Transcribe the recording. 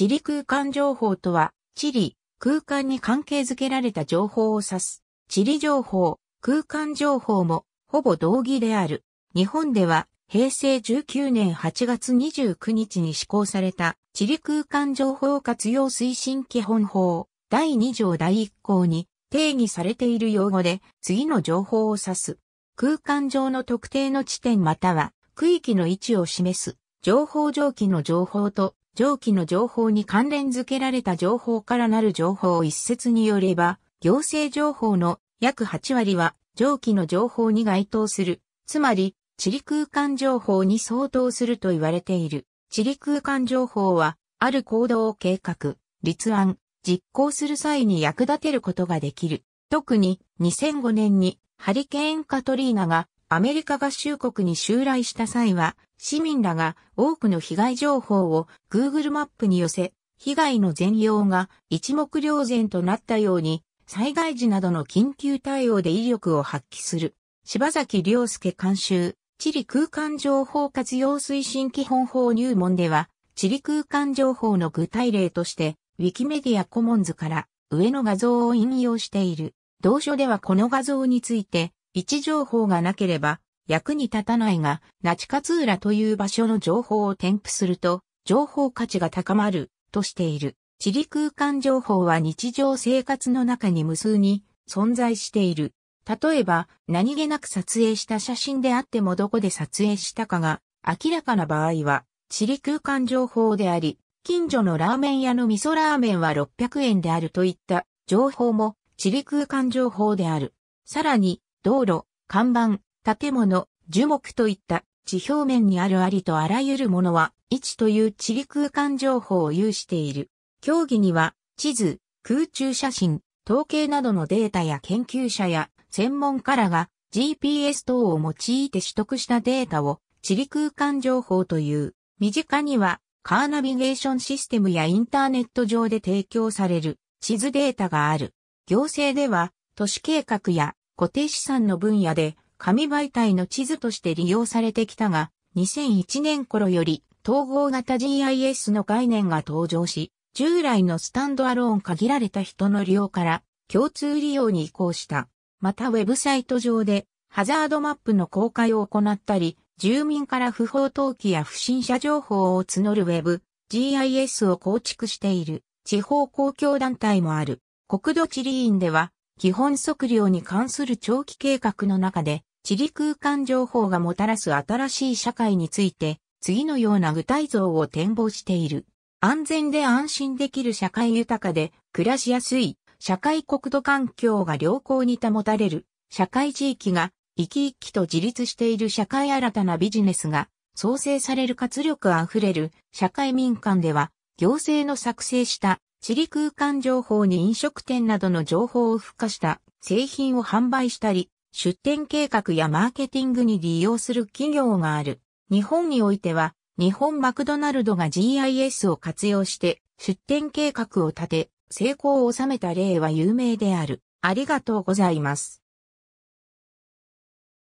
地理空間情報とは、地理、空間に関係づけられた情報を指す。地理情報、空間情報も、ほぼ同義である。日本では、平成19年8月29日に施行された、地理空間情報活用推進基本法、第2条第1項に定義されている用語で、次の情報を指す。空間上の特定の地点または、区域の位置を示す、情報上記の情報と、上記の情報に関連付けられた情報からなる情報一説によれば、行政情報の約8割は上記の情報に該当する、つまり地理空間情報に相当すると言われている。地理空間情報は、ある行動を計画、立案、実行する際に役立てることができる。特に2005年にハリケーンカトリーナがアメリカ合衆国に襲来した際は市民らが多くの被害情報を Google マップに寄せ、被害の全容が一目瞭然となったように、災害時などの緊急対応で威力を発揮する。柴崎良介監修、地理空間情報活用推進基本法入門では、地理空間情報の具体例として、ウィキメディアコモンズから上の画像を引用している。同書ではこの画像について、位置情報がなければ、役に立たないが、那智勝浦という場所の情報を添付すると、情報価値が高まる、としている。地理空間情報は日常生活の中に無数に存在している。例えば、何気なく撮影した写真であってもどこで撮影したかが明らかな場合は、地理空間情報であり、近所のラーメン屋の味噌ラーメンは600円であるといった情報も地理空間情報である。さらに、道路、看板、建物、樹木といった地表面にあるありとあらゆるものは、位置という地理空間情報を有している。競技には、地図、空中写真、統計などのデータや研究者や専門家らが GPS 等を用いて取得したデータを地理空間情報という。身近にはカーナビゲーションシステムやインターネット上で提供される地図データがある。行政では都市計画や固定資産の分野で紙媒体の地図として利用されてきたが、2001年頃より統合型 GIS の概念が登場し、従来のスタンドアローン限られた人の利用から共通利用に移行した。またウェブサイト上でハザードマップの公開を行ったり、住民から不法投棄や不審者情報を募るウェブ、GIS を構築している地方公共団体もある。国土地理院では基本測量に関する長期計画の中で地理空間情報がもたらす新しい社会について、次のような具体像を展望している。安全で安心できる社会豊かで暮らしやすい社会国土環境が良好に保たれる社会地域が生き生きと自立している社会新たなビジネスが創生される活力あふれる社会民間では行政の作成した地理空間情報に飲食店などの情報を付加した製品を販売したり出店計画やマーケティングに利用する企業がある。日本においては、日本マクドナルドが GIS を活用して出店計画を立て、成功を収めた例は有名である。ありがとうございます。